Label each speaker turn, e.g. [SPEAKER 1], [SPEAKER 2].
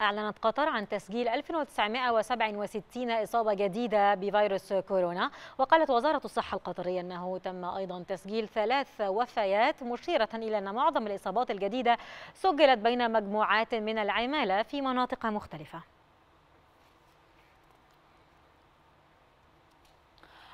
[SPEAKER 1] أعلنت قطر عن تسجيل 1967 إصابة جديدة بفيروس كورونا وقالت وزارة الصحة القطرية أنه تم أيضا تسجيل ثلاث وفيات مشيرة إلى أن معظم الإصابات الجديدة سجلت بين مجموعات من العمالة في مناطق مختلفة